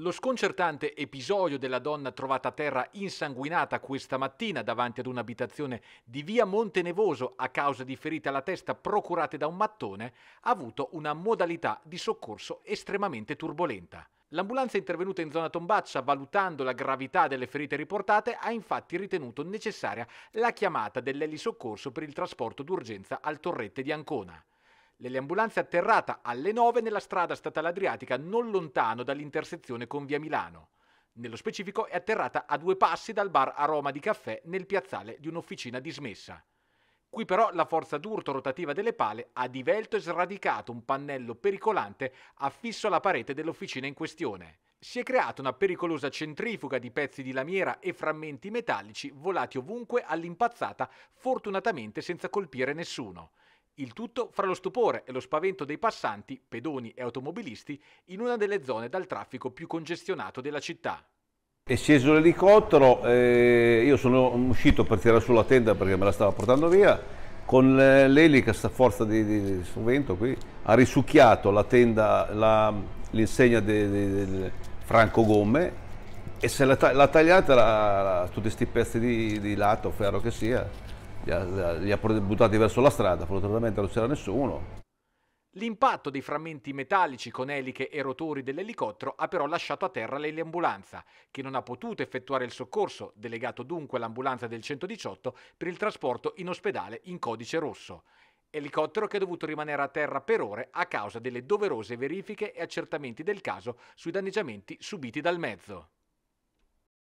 Lo sconcertante episodio della donna trovata a terra insanguinata questa mattina davanti ad un'abitazione di via Montenevoso a causa di ferite alla testa procurate da un mattone ha avuto una modalità di soccorso estremamente turbolenta. L'ambulanza intervenuta in zona Tombaccia, valutando la gravità delle ferite riportate, ha infatti ritenuto necessaria la chiamata dell'elisoccorso per il trasporto d'urgenza al torrette di Ancona l'eliambulanza è atterrata alle 9 nella strada statale adriatica non lontano dall'intersezione con via Milano. Nello specifico è atterrata a due passi dal bar Aroma di Caffè nel piazzale di un'officina dismessa. Qui però la forza d'urto rotativa delle pale ha divelto e sradicato un pannello pericolante affisso alla parete dell'officina in questione. Si è creata una pericolosa centrifuga di pezzi di lamiera e frammenti metallici volati ovunque all'impazzata, fortunatamente senza colpire nessuno. Il tutto fra lo stupore e lo spavento dei passanti, pedoni e automobilisti in una delle zone dal traffico più congestionato della città. È sceso l'elicottero, eh, io sono uscito per tirare sulla tenda perché me la stava portando via, con l'elica, sta forza di, di, di sto vento qui, ha risucchiato la tenda, l'insegna del Franco Gomme e se l'ha tagliata la, la, tutti questi pezzi di, di lato, ferro che sia, li ha, li ha buttati verso la strada, fortunatamente non c'era nessuno. L'impatto dei frammenti metallici con eliche e rotori dell'elicottero ha però lasciato a terra l'eliambulanza, che non ha potuto effettuare il soccorso, delegato dunque all'ambulanza del 118 per il trasporto in ospedale in codice rosso. Elicottero che è dovuto rimanere a terra per ore a causa delle doverose verifiche e accertamenti del caso sui danneggiamenti subiti dal mezzo.